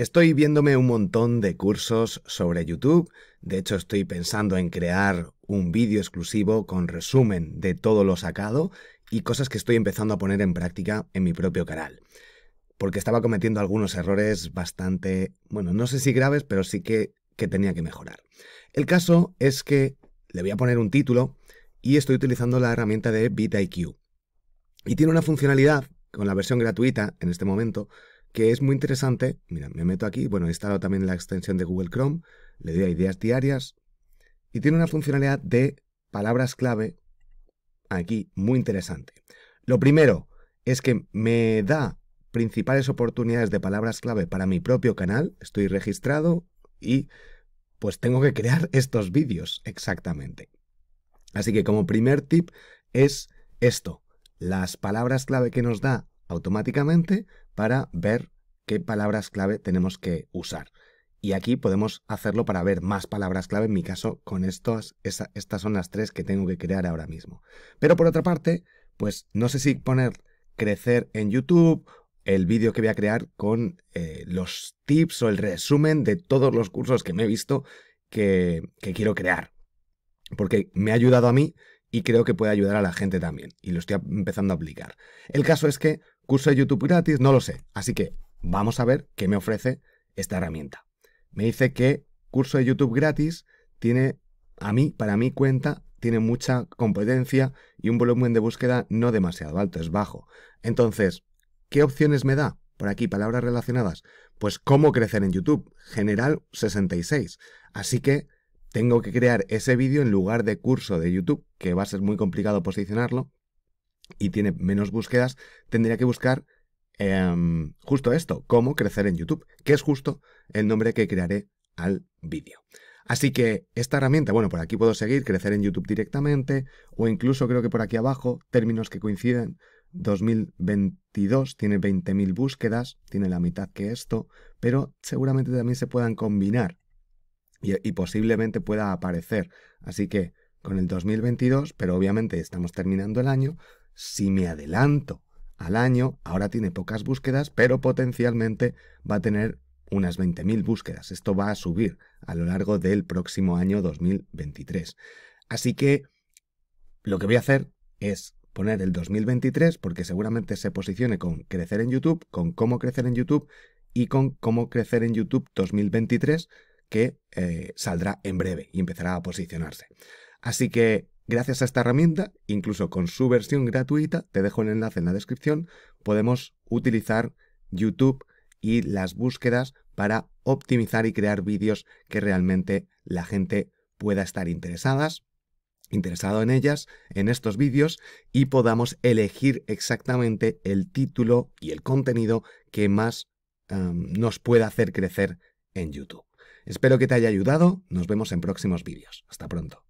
Estoy viéndome un montón de cursos sobre YouTube, de hecho estoy pensando en crear un vídeo exclusivo con resumen de todo lo sacado y cosas que estoy empezando a poner en práctica en mi propio canal. Porque estaba cometiendo algunos errores bastante, bueno, no sé si graves, pero sí que, tenía que mejorar. El caso es que le voy a poner un título y estoy utilizando la herramienta de BitIQ. Y tiene una funcionalidad con la versión gratuita en este momento que es muy interesante. Mira, me meto aquí, bueno, he instalado también la extensión de Google Chrome, le doy a ideas diarias y tiene una funcionalidad de palabras clave aquí muy interesante. Lo primero es que me da principales oportunidades de palabras clave para mi propio canal, estoy registrado y pues tengo que crear estos vídeos exactamente. Así que como primer tip es esto, las palabras clave que nos da automáticamente para ver qué palabras clave tenemos que usar. Y aquí podemos hacerlo para ver más palabras clave, en mi caso, con estas, estas son las tres que tengo que crear ahora mismo. Pero por otra parte, pues no sé si poner crecer en YouTube, el vídeo que voy a crear con eh, los tips o el resumen de todos los cursos que me he visto que, que quiero crear. Porque me ha ayudado a mí y creo que puede ayudar a la gente también. Y lo estoy empezando a aplicar. El caso es que curso de YouTube gratis, no lo sé. Así que vamos a ver qué me ofrece esta herramienta. Me dice que curso de YouTube gratis tiene, a mí, para mi cuenta, tiene mucha competencia y un volumen de búsqueda no demasiado alto, es bajo. Entonces, ¿qué opciones me da? Por aquí, palabras relacionadas. Pues cómo crecer en YouTube, general 66. Así que tengo que crear ese vídeo en lugar de curso de YouTube, que va a ser muy complicado posicionarlo, y tiene menos búsquedas, tendría que buscar em, justo esto, cómo crecer en YouTube, que es justo el nombre que crearé al vídeo. Así que esta herramienta, bueno, por aquí puedo seguir, crecer en YouTube directamente, o incluso creo que por aquí abajo, términos que coinciden, 2022 tiene 20.000 búsquedas, tiene la mitad que esto, pero seguramente también se puedan combinar y, y posiblemente pueda aparecer. Así que con el 2022, pero obviamente estamos terminando el año, si me adelanto al año, ahora tiene pocas búsquedas, pero potencialmente va a tener unas 20.000 búsquedas. Esto va a subir a lo largo del próximo año 2023. Así que lo que voy a hacer es poner el 2023 porque seguramente se posicione con crecer en YouTube, con cómo crecer en YouTube y con cómo crecer en YouTube 2023 que eh, saldrá en breve y empezará a posicionarse. Así que Gracias a esta herramienta, incluso con su versión gratuita, te dejo el enlace en la descripción, podemos utilizar YouTube y las búsquedas para optimizar y crear vídeos que realmente la gente pueda estar interesadas, interesado en ellas, en estos vídeos y podamos elegir exactamente el título y el contenido que más nos pueda hacer crecer en YouTube. Espero que te haya ayudado, nos vemos en próximos vídeos. Hasta pronto.